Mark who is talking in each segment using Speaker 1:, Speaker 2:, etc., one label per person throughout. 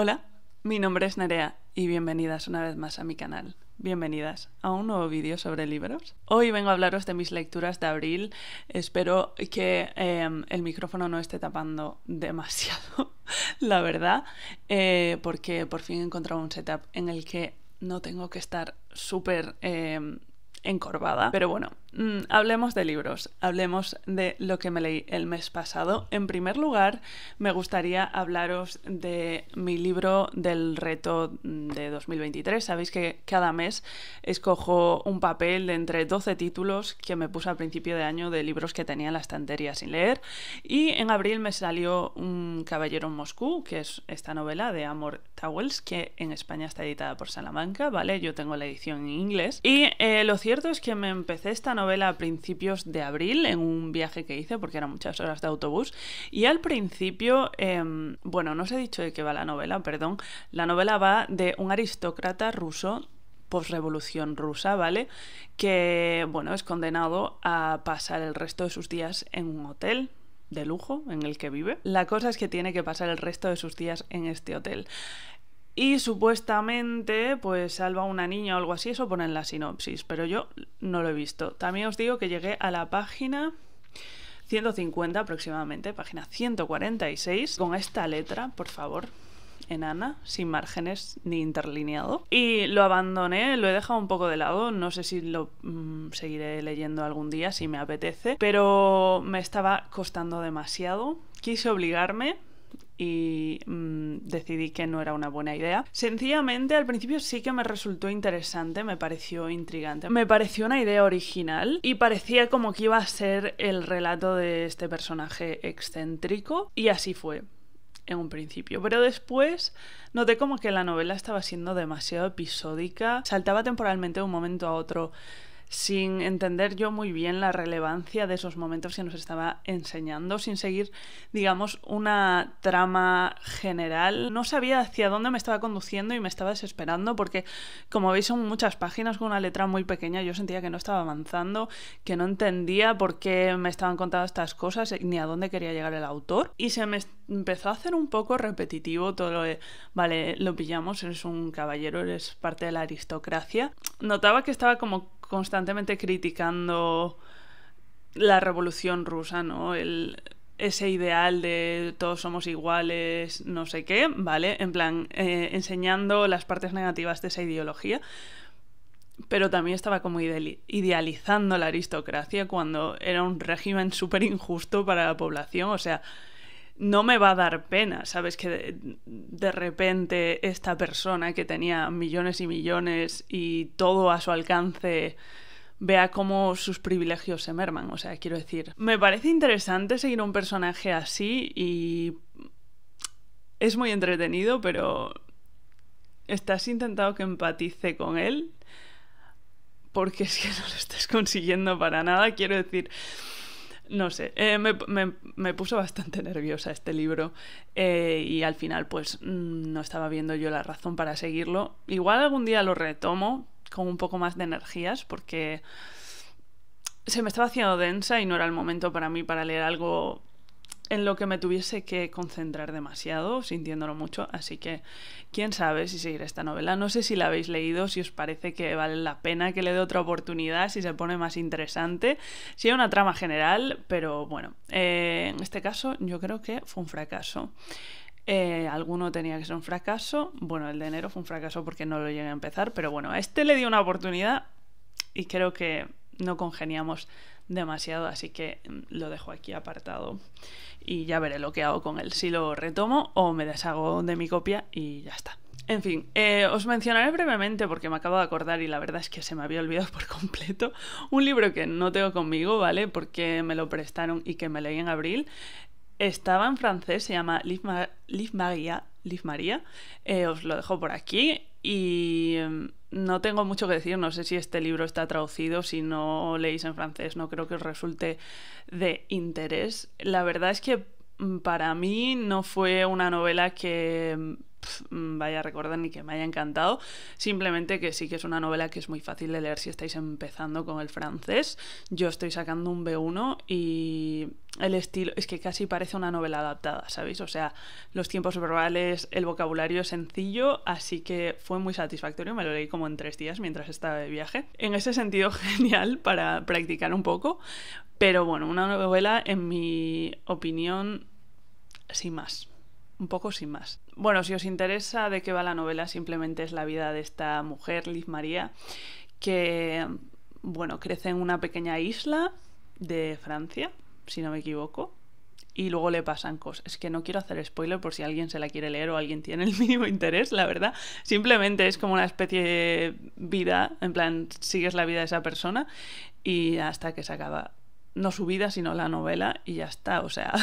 Speaker 1: Hola, mi nombre es Nerea y bienvenidas una vez más a mi canal. Bienvenidas a un nuevo vídeo sobre libros. Hoy vengo a hablaros de mis lecturas de abril. Espero que em, el micrófono no esté tapando demasiado, la verdad, eh, porque por fin he encontrado un setup en el que no tengo que estar súper em, encorvada. Pero bueno, Mm, hablemos de libros, hablemos de lo que me leí el mes pasado. En primer lugar, me gustaría hablaros de mi libro del reto de 2023. Sabéis que cada mes escojo un papel de entre 12 títulos que me puse al principio de año de libros que tenía en la estantería sin leer. Y en abril me salió Un Caballero en Moscú, que es esta novela de Amor Towels, que en España está editada por Salamanca, ¿vale? Yo tengo la edición en inglés. Y eh, lo cierto es que me empecé esta novela a principios de abril en un viaje que hice porque eran muchas horas de autobús y al principio, em, bueno, no os he dicho de qué va la novela, perdón, la novela va de un aristócrata ruso posrevolución rusa, ¿vale? Que, bueno, es condenado a pasar el resto de sus días en un hotel de lujo en el que vive. La cosa es que tiene que pasar el resto de sus días en este hotel. Y supuestamente, pues salva a una niña o algo así, eso pone en la sinopsis, pero yo no lo he visto. También os digo que llegué a la página 150 aproximadamente, página 146, con esta letra, por favor, enana, sin márgenes ni interlineado. Y lo abandoné, lo he dejado un poco de lado, no sé si lo mm, seguiré leyendo algún día si me apetece, pero me estaba costando demasiado. Quise obligarme, y mm, decidí que no era una buena idea. Sencillamente al principio sí que me resultó interesante, me pareció intrigante, me pareció una idea original y parecía como que iba a ser el relato de este personaje excéntrico y así fue en un principio. Pero después noté como que la novela estaba siendo demasiado episódica, saltaba temporalmente de un momento a otro sin entender yo muy bien la relevancia de esos momentos que nos estaba enseñando, sin seguir, digamos, una trama general. No sabía hacia dónde me estaba conduciendo y me estaba desesperando porque, como veis, son muchas páginas con una letra muy pequeña. Yo sentía que no estaba avanzando, que no entendía por qué me estaban contando estas cosas ni a dónde quería llegar el autor. Y se me empezó a hacer un poco repetitivo todo lo de, vale, lo pillamos, eres un caballero, eres parte de la aristocracia. Notaba que estaba como constantemente criticando la revolución rusa, ¿no? El, ese ideal de todos somos iguales, no sé qué, ¿vale? En plan, eh, enseñando las partes negativas de esa ideología. Pero también estaba como idealizando la aristocracia cuando era un régimen súper injusto para la población. O sea, no me va a dar pena, ¿sabes? Que de, repente esta persona que tenía millones y millones y todo a su alcance vea cómo sus privilegios se merman. O sea, quiero decir, me parece interesante seguir un personaje así y es muy entretenido, pero estás intentado que empatice con él porque es que no lo estás consiguiendo para nada. Quiero decir, no sé, eh, me, puso bastante nerviosa este libro eh, y al final pues mm, no estaba viendo yo la razón para seguirlo. Igual algún día lo retomo con un poco más de energías porque se me estaba haciendo densa y no era el momento para mí para leer algo en lo que me tuviese que concentrar demasiado, sintiéndolo mucho, así que quién sabe si seguir esta novela. No sé si la habéis leído, si os parece que vale la pena que le dé otra oportunidad, si se pone más interesante, si hay una trama general, pero bueno, eh, en este caso yo creo que fue un fracaso. Eh, alguno tenía que ser un fracaso. Bueno, el de enero fue un fracaso porque no lo llegué a empezar, pero bueno, a este le di una oportunidad y creo que no congeniamos demasiado, así que mm, lo dejo aquí apartado y ya veré lo que hago con él, si lo retomo o me deshago de mi copia y ya está. En fin, eh, os mencionaré brevemente porque me acabo de acordar y la verdad es que se me había olvidado por completo un libro que no tengo conmigo, ¿vale? Porque me lo prestaron y que me leí en abril. Estaba en francés, se llama Liv, Ma Liv Maria, María, eh, os lo dejo por aquí y mm, no tengo mucho que decir, no sé si este libro está traducido, si no leéis en francés no creo que os resulte de interés. La verdad es que mm, para mí no fue una novela que mm, pues, mm, vaya a recordar ni que me haya encantado. Simplemente que sí que es una novela que es muy fácil de leer si estáis empezando con el francés. Yo estoy sacando un B1 y el estilo es que casi parece una novela adaptada, ¿sabéis? O sea, los tiempos verbales, el vocabulario es sencillo, así que fue muy satisfactorio. Me lo leí como en tres días mientras estaba de viaje. En ese sentido, genial para practicar un poco. Pero bueno, una novela, en mi opinión, sin más un poco sin más. Bueno, si os interesa de qué va la novela, simplemente es la vida de esta mujer, Liz María, que, bueno, crece en una pequeña isla de Francia, si no me equivoco, y luego le pasan cosas. Es que no quiero hacer spoiler por si alguien se la quiere leer o alguien tiene el mínimo interés, la verdad. Simplemente es como una especie de vida, en plan, sigues la vida de esa persona y hasta que se acaba, no su vida, sino la novela y ya está, o sea...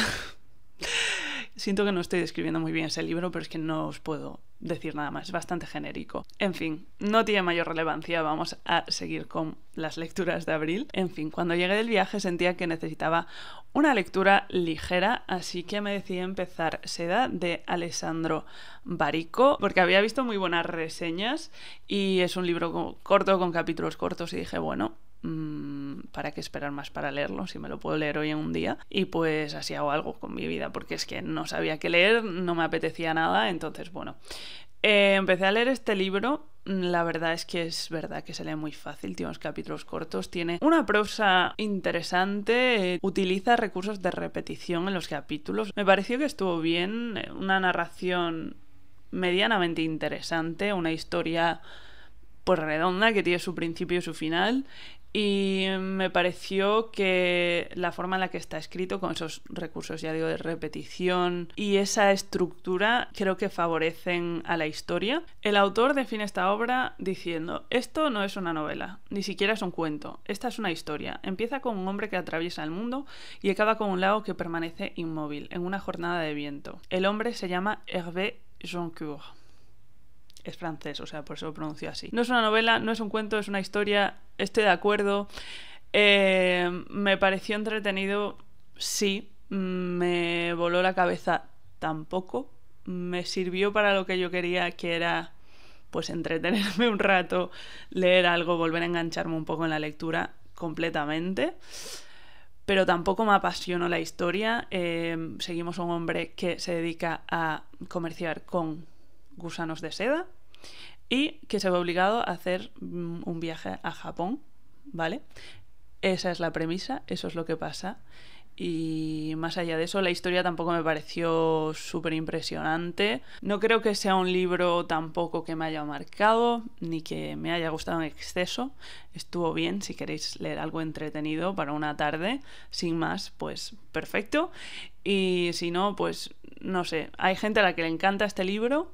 Speaker 1: Siento que no estoy describiendo muy bien ese libro, pero es que no os puedo decir nada más, es bastante genérico. En fin, no tiene mayor relevancia, vamos a seguir con las lecturas de abril. En fin, cuando llegué del viaje sentía que necesitaba una lectura ligera, así que me decidí empezar Seda de Alessandro Barico, porque había visto muy buenas reseñas y es un libro corto con capítulos cortos y dije, bueno, Mm, ¿para qué esperar más para leerlo? Si me lo puedo leer hoy en un día. Y pues así hago algo con mi vida, porque es que no sabía qué leer, no me apetecía nada, entonces bueno. Eh, empecé a leer este libro la verdad es que es verdad que se lee muy fácil, tiene unos capítulos cortos, tiene una prosa interesante, utiliza recursos de repetición en los capítulos. Me pareció que estuvo bien, una narración medianamente interesante, una historia pues redonda que tiene su principio y su final y me pareció que la forma en la que está escrito, con esos recursos, ya digo, de repetición y esa estructura, creo que favorecen a la historia. El autor define esta obra diciendo, esto no es una novela, ni siquiera es un cuento, esta es una historia. Empieza con un hombre que atraviesa el mundo y acaba con un lago que permanece inmóvil, en una jornada de viento. El hombre se llama Hervé Joncourt es francés, o sea, por eso lo pronuncio así. No es una novela, no es un cuento, es una historia, estoy de acuerdo. Eh, me pareció entretenido, sí, me voló la cabeza tampoco, me sirvió para lo que yo quería, que era pues entretenerme un rato, leer algo, volver a engancharme un poco en la lectura completamente. Pero tampoco me apasionó la historia. Eh, seguimos a un hombre que se dedica a comerciar con gusanos de seda y que se ve obligado a hacer mm, un viaje a Japón, ¿vale? Esa es la premisa, eso es lo que pasa. Y más allá de eso, la historia tampoco me pareció súper impresionante. No creo que sea un libro tampoco que me haya marcado, ni que me haya gustado en exceso. Estuvo bien, si queréis leer algo entretenido para una tarde, sin más, pues perfecto. Y si no, pues no sé, hay gente a la que le encanta este libro.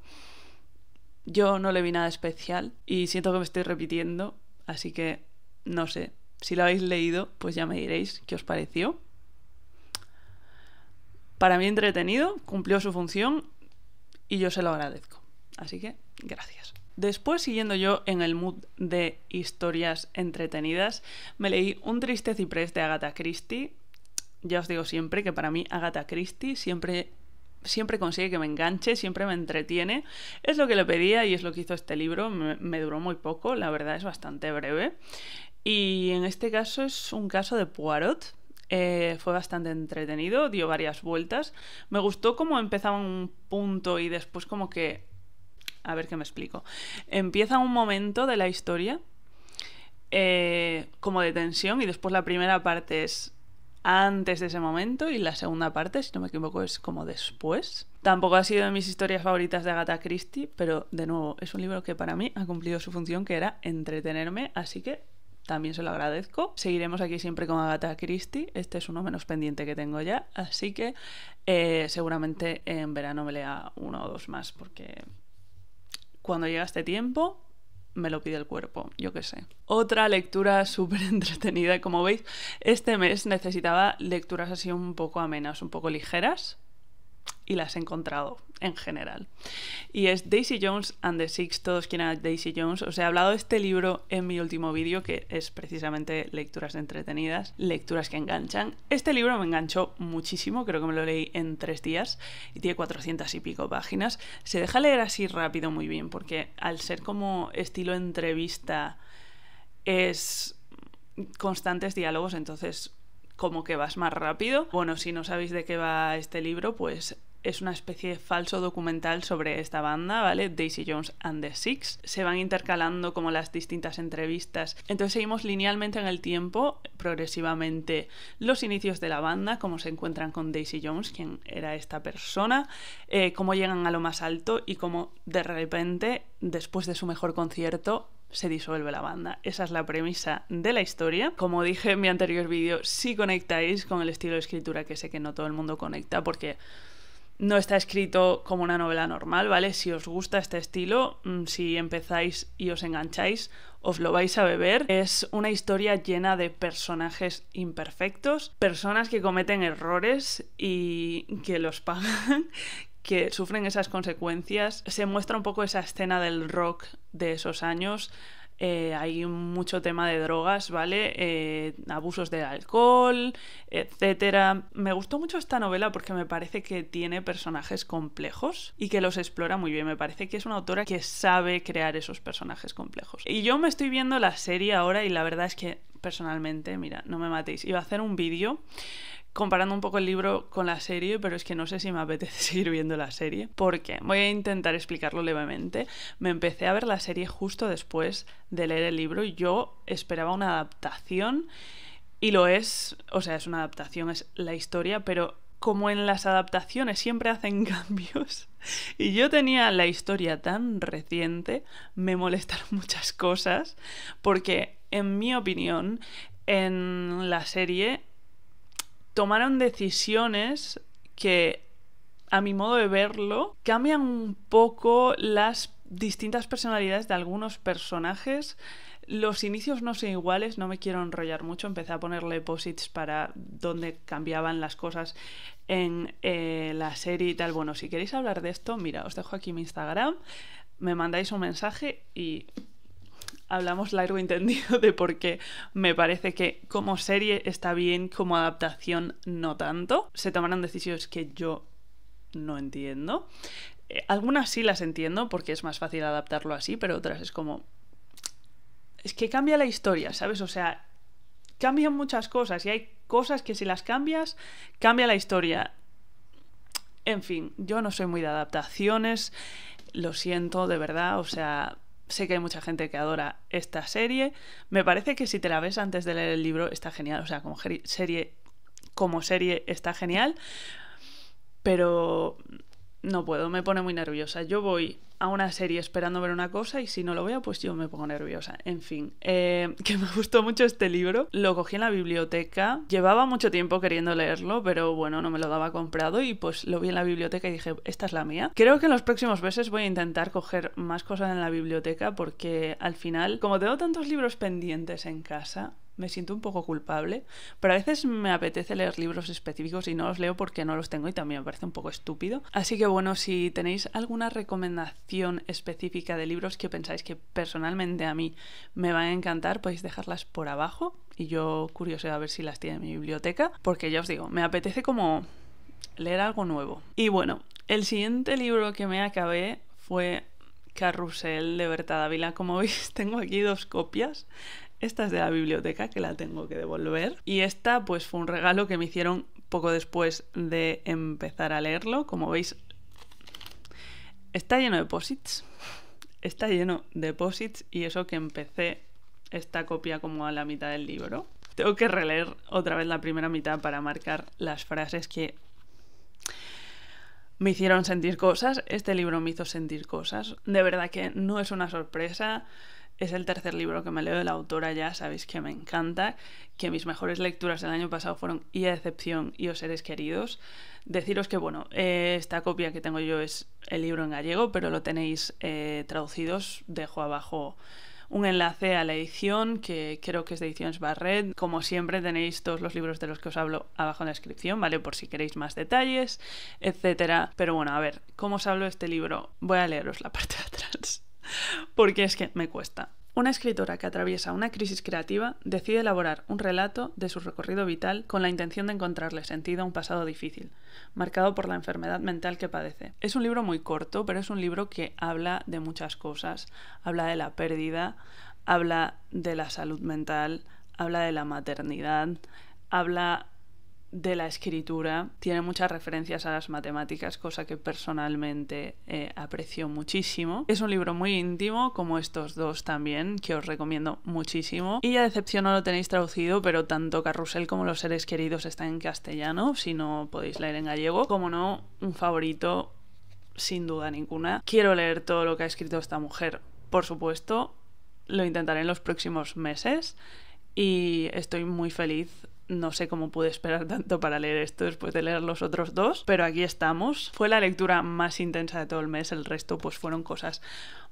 Speaker 1: Yo no le vi nada especial y siento que me estoy repitiendo, así que no sé. Si lo habéis leído, pues ya me diréis qué os pareció. Para mí entretenido, cumplió su función y yo se lo agradezco. Así que gracias. Después, siguiendo yo en el mood de historias entretenidas, me leí Un triste ciprés de Agatha Christie. Ya os digo siempre que para mí Agatha Christie siempre siempre consigue que me enganche, siempre me entretiene. Es lo que le pedía y es lo que hizo este libro. Me, duró muy poco, la verdad es bastante breve. Y en este caso es un caso de Poirot. Eh, fue bastante entretenido, dio varias vueltas. Me gustó cómo empezaba un punto y después como que... A ver qué me explico. Empieza un momento de la historia eh, como de tensión y después la primera parte es antes de ese momento y la segunda parte, si no me equivoco, es como después. Tampoco ha sido de mis historias favoritas de Agatha Christie, pero de nuevo, es un libro que para mí ha cumplido su función que era entretenerme, así que también se lo agradezco. Seguiremos aquí siempre con Agatha Christie, este es uno menos pendiente que tengo ya, así que eh, seguramente en verano me lea uno o dos más, porque cuando llega este tiempo me lo pide el cuerpo, yo qué sé. Otra lectura súper entretenida, como veis, este mes necesitaba lecturas así un poco amenas, un poco ligeras, y las he encontrado en general. Y es Daisy Jones and the Six, todos quieren a Daisy Jones. Os he hablado de este libro en mi último vídeo, que es precisamente lecturas entretenidas, lecturas que enganchan. Este libro me enganchó muchísimo, creo que me lo leí en tres días y tiene cuatrocientas y pico páginas. Se deja leer así rápido muy bien, porque al ser como estilo entrevista es constantes diálogos, entonces como que vas más rápido. Bueno, si no sabéis de qué va este libro, pues es una especie de falso documental sobre esta banda, ¿vale? Daisy Jones and the Six. Se van intercalando como las distintas entrevistas. Entonces seguimos linealmente en el tiempo, progresivamente, los inicios de la banda, cómo se encuentran con Daisy Jones, quién era esta persona, eh, cómo llegan a lo más alto y cómo de repente, después de su mejor concierto, se disuelve la banda. Esa es la premisa de la historia. Como dije en mi anterior vídeo, si conectáis con el estilo de escritura que sé que no todo el mundo conecta porque no está escrito como una novela normal, ¿vale? Si os gusta este estilo, mm, si empezáis y os engancháis, os lo vais a beber. Es una historia llena de personajes imperfectos, personas que cometen errores y que los pagan, que sufren esas consecuencias. Se muestra un poco esa escena del rock de esos años. Eh, hay mucho tema de drogas, ¿vale? Eh, abusos de alcohol, etcétera. Me gustó mucho esta novela porque me parece que tiene personajes complejos y que los explora muy bien. Me parece que es una autora que sabe crear esos personajes complejos. Y yo me estoy viendo la serie ahora y la verdad es que personalmente, mira, no me matéis, iba a hacer un vídeo comparando un poco el libro con la serie, pero es que no sé si me apetece seguir viendo la serie, porque voy a intentar explicarlo levemente. Me empecé a ver la serie justo después de leer el libro. Yo esperaba una adaptación y lo es, o sea, es una adaptación, es la historia, pero como en las adaptaciones siempre hacen cambios. Y yo tenía la historia tan reciente, me molestaron muchas cosas, porque en mi opinión, en la serie tomaron decisiones que, a mi modo de verlo, cambian un poco las distintas personalidades de algunos personajes. Los inicios no son iguales, no me quiero enrollar mucho. Empecé a ponerle posits para donde cambiaban las cosas en eh, la serie y tal. Bueno, si queréis hablar de esto, mira, os dejo aquí mi Instagram, me mandáis un mensaje y hablamos largo y entendido de por qué me parece que como serie está bien, como adaptación no tanto. Se tomaron decisiones que yo no entiendo. Eh, algunas sí las entiendo porque es más fácil adaptarlo así, pero otras es como... Es que cambia la historia, ¿sabes? O sea, cambian muchas cosas y hay cosas que si las cambias, cambia la historia. En fin, yo no soy muy de adaptaciones, lo siento, de verdad, o sea, Sé que hay mucha gente que adora esta serie. Me parece que si te la ves antes de leer el libro está genial. O sea, como serie, como serie está genial. Pero no puedo, me pone muy nerviosa. Yo voy a una serie esperando ver una cosa y si no lo veo, pues yo me pongo nerviosa. En fin, eh, que me gustó mucho este libro. Lo cogí en la biblioteca. Llevaba mucho tiempo queriendo leerlo, pero bueno, no me lo daba comprado y pues lo vi en la biblioteca y dije, esta es la mía. Creo que en los próximos meses voy a intentar coger más cosas en la biblioteca porque al final, como tengo tantos libros pendientes en casa, me siento un poco culpable, pero a veces me apetece leer libros específicos y no los leo porque no los tengo y también me parece un poco estúpido. Así que bueno, si tenéis alguna recomendación específica de libros que pensáis que personalmente a mí me van a encantar, podéis dejarlas por abajo y yo curioso a ver si las tiene en mi biblioteca, porque ya os digo, me apetece como leer algo nuevo. Y bueno, el siguiente libro que me acabé fue Carrusel de Berta Dávila. Como veis, tengo aquí dos copias. Esta es de la biblioteca que la tengo que devolver. Y esta pues fue un regalo que me hicieron poco después de empezar a leerlo. Como veis, está lleno de posits. Está lleno de posits y eso que empecé esta copia como a la mitad del libro. Tengo que releer otra vez la primera mitad para marcar las frases que me hicieron sentir cosas. Este libro me hizo sentir cosas. De verdad que no es una sorpresa. Es el tercer libro que me leo de la autora, ya sabéis que me encanta, que mis mejores lecturas del año pasado fueron Y a Decepción y Os Seres Queridos. Deciros que, bueno, eh, esta copia que tengo yo es el libro en gallego, pero lo tenéis eh, traducidos. Dejo abajo un enlace a la edición que creo que es de Ediciones Barret. Como siempre tenéis todos los libros de los que os hablo abajo en la descripción, ¿vale? Por si queréis más detalles, etcétera. Pero bueno, a ver, ¿cómo os hablo de este libro? Voy a leeros la parte de atrás porque es que me cuesta. Una escritora que atraviesa una crisis creativa decide elaborar un relato de su recorrido vital con la intención de encontrarle sentido a un pasado difícil, marcado por la enfermedad mental que padece. Es un libro muy corto, pero es un libro que habla de muchas cosas. Habla de la pérdida, habla de la salud mental, habla de la maternidad, habla de la escritura tiene muchas referencias a las matemáticas, cosa que personalmente eh, aprecio muchísimo. Es un libro muy íntimo, como estos dos también, que os recomiendo muchísimo. Y a Decepción no lo tenéis traducido, pero tanto Carrusel como Los Seres Queridos están en castellano, si no podéis leer en gallego. Como no, un favorito, sin duda ninguna. Quiero leer todo lo que ha escrito esta mujer, por supuesto. Lo intentaré en los próximos meses y estoy muy feliz no sé cómo pude esperar tanto para leer esto después de leer los otros dos, pero aquí estamos. Fue la lectura más intensa de todo el mes, el resto pues fueron cosas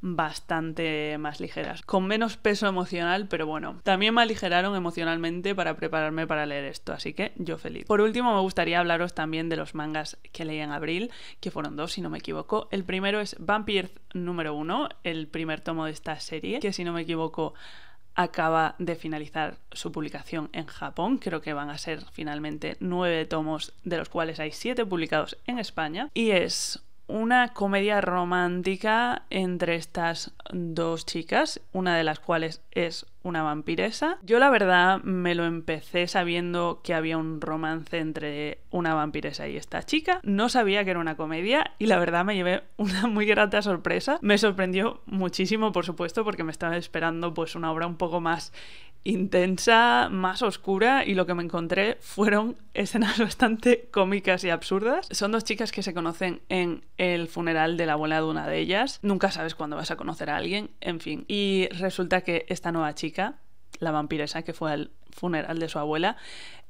Speaker 1: bastante más ligeras, con menos peso emocional, pero bueno, también me aligeraron emocionalmente para prepararme para leer esto, así que yo feliz. Por último, me gustaría hablaros también de los mangas que leí en abril, que fueron dos, si no me equivoco. El primero es Vampire número uno, el primer tomo de esta serie, que si no me equivoco acaba de finalizar su publicación en Japón. Creo que van a ser finalmente nueve tomos, de los cuales hay siete publicados en España. Y es una comedia romántica entre estas dos chicas, una de las cuales es una vampiresa. Yo la verdad me lo empecé sabiendo que había un romance entre una vampiresa y esta chica. No sabía que era una comedia y la verdad me llevé una muy grata sorpresa. Me sorprendió muchísimo, por supuesto, porque me estaba esperando pues una obra un poco más intensa, más oscura y lo que me encontré fueron escenas bastante cómicas y absurdas. Son dos chicas que se conocen en el funeral de la abuela de una de ellas. Nunca sabes cuándo vas a conocer a alguien, en fin. Y resulta que esta nueva chica, la vampiresa que fue al funeral de su abuela,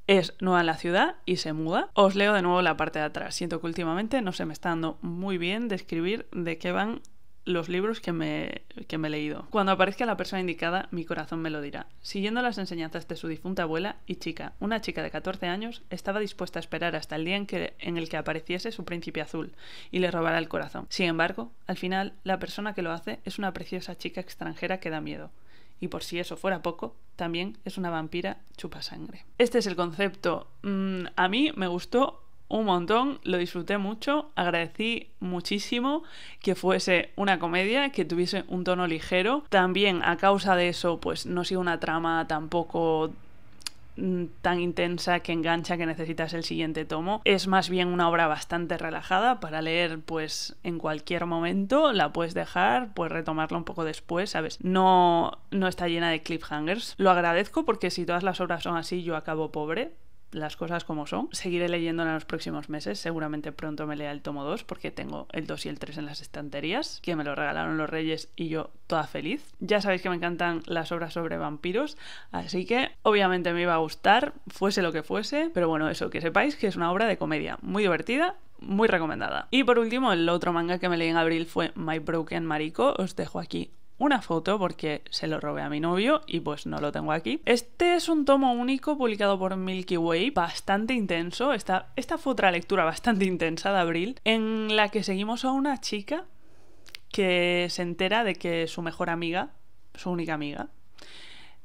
Speaker 1: es nueva en la ciudad y se muda. Os leo de nuevo la parte de atrás. Siento que últimamente no se me está dando muy bien describir de qué van los libros que me, que me he leído. Cuando aparezca la persona indicada, mi corazón me lo dirá. Siguiendo las enseñanzas de su difunta abuela y chica, una chica de 14 años estaba dispuesta a esperar hasta el día en, que, en el que apareciese su príncipe azul y le robará el corazón. Sin embargo, al final, la persona que lo hace es una preciosa chica extranjera que da miedo. Y por si eso fuera poco, también es una vampira chupa sangre Este es el concepto. Mm, a mí me gustó un montón, lo disfruté mucho, agradecí muchísimo que fuese una comedia, que tuviese un tono ligero. También a causa de eso, pues no sigue una trama tampoco mm, tan intensa que engancha que necesitas el siguiente tomo. Es más bien una obra bastante relajada para leer pues en cualquier momento, la puedes dejar, puedes retomarla un poco después, ¿sabes? No, no está llena de cliffhangers. Lo agradezco porque si todas las obras son así yo acabo pobre, las cosas como son. Seguiré leyéndola en los próximos meses. Seguramente pronto me lea el tomo 2 porque tengo el 2 y el 3 en las estanterías, que me lo regalaron los reyes y yo toda feliz. Ya sabéis que me encantan las obras sobre vampiros, así que obviamente me iba a gustar, fuese lo que fuese, pero bueno, eso, que sepáis que es una obra de comedia muy divertida, muy recomendada. Y por último, el otro manga que me leí en abril fue My Broken Mariko. Os dejo aquí una foto porque se lo robé a mi novio y pues no lo tengo aquí. Este es un tomo único publicado por Milky Way, bastante intenso. Esta, esta fue otra lectura bastante intensa de abril, en la que seguimos a una chica que se entera de que su mejor amiga, su única amiga,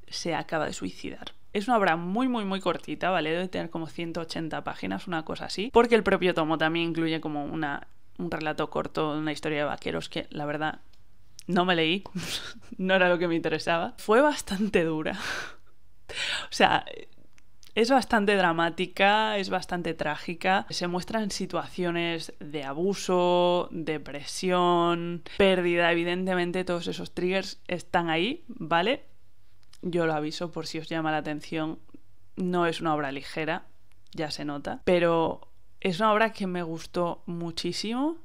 Speaker 1: se acaba de suicidar. Es una obra muy, muy, muy cortita, ¿vale? Debe tener como 180 páginas, una cosa así, porque el propio tomo también incluye como una, un relato corto, una historia de vaqueros que la verdad no me leí, no era lo que me interesaba. Fue bastante dura. O sea, es bastante dramática, es bastante trágica. Se muestran situaciones de abuso, depresión, pérdida. Evidentemente todos esos triggers están ahí, ¿vale? Yo lo aviso por si os llama la atención. No es una obra ligera, ya se nota. Pero es una obra que me gustó muchísimo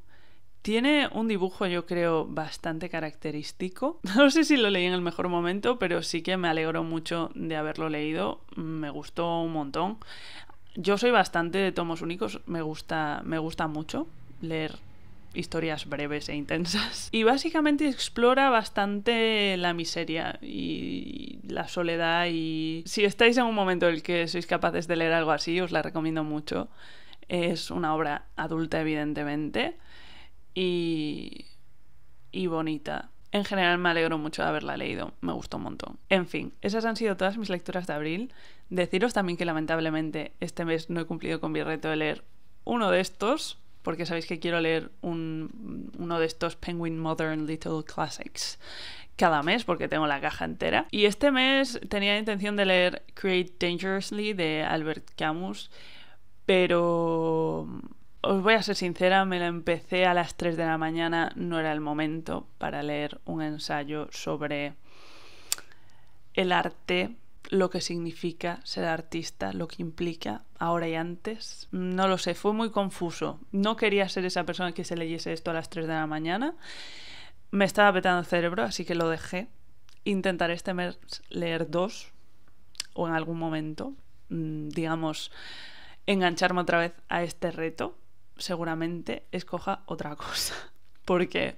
Speaker 1: tiene un dibujo, yo creo, bastante característico. No sé si lo leí en el mejor momento, pero sí que me alegro mucho de haberlo leído. Me gustó un montón. Yo soy bastante de tomos únicos, me gusta, me gusta mucho leer historias breves e intensas. Y básicamente explora bastante la miseria y la soledad y si estáis en un momento en el que sois capaces de leer algo así, os la recomiendo mucho. Es una obra adulta, evidentemente y, bonita. En general me alegro mucho de haberla leído, me gustó un montón. En fin, esas han sido todas mis lecturas de abril. Deciros también que lamentablemente este mes no he cumplido con mi reto de leer uno de estos, porque sabéis que quiero leer uno de estos Penguin Modern Little Classics cada mes porque tengo la caja entera. Y este mes tenía intención de leer Create Dangerously de Albert Camus, pero os voy a ser sincera, me lo empecé a las 3 de la mañana, no era el momento para leer un ensayo sobre el arte, lo que significa ser artista, lo que implica ahora y antes. No lo sé, fue muy confuso. No quería ser esa persona que se leyese esto a las 3 de la mañana. Me estaba petando el cerebro, así que lo dejé. Intentaré este mes leer dos o en algún momento, mm, digamos, engancharme otra vez a este reto seguramente escoja otra cosa, porque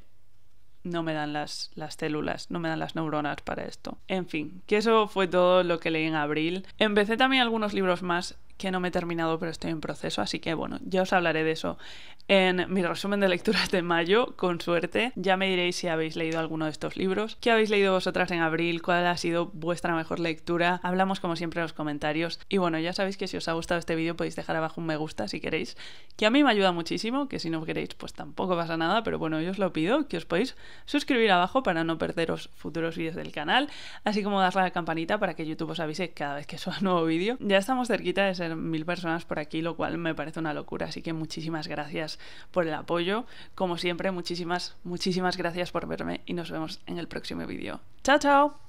Speaker 1: no me dan las, las, células, no me dan las neuronas para esto. En fin, que eso fue todo lo que leí en abril. Empecé también algunos libros más que no me he terminado, pero estoy en proceso, así que bueno, ya os hablaré de eso en mi resumen de lecturas de mayo, con suerte. Ya me diréis si habéis leído alguno de estos libros, qué habéis leído vosotras en abril, cuál ha sido vuestra mejor lectura. Hablamos como siempre en los comentarios. Y bueno, ya sabéis que si os ha gustado este vídeo podéis dejar abajo un me gusta si queréis, que a mí me ayuda muchísimo, que si no queréis pues tampoco pasa nada, pero bueno, yo os lo pido, que os podéis suscribir abajo para no perderos futuros vídeos del canal, así como darle a la campanita para que YouTube os avise cada vez que suba un nuevo vídeo. Ya estamos cerquita de ser mil personas por aquí, lo cual me parece una locura. Así que muchísimas gracias por el apoyo. Como siempre, muchísimas, muchísimas gracias por verme y nos vemos en el próximo vídeo. ¡Chao, chao!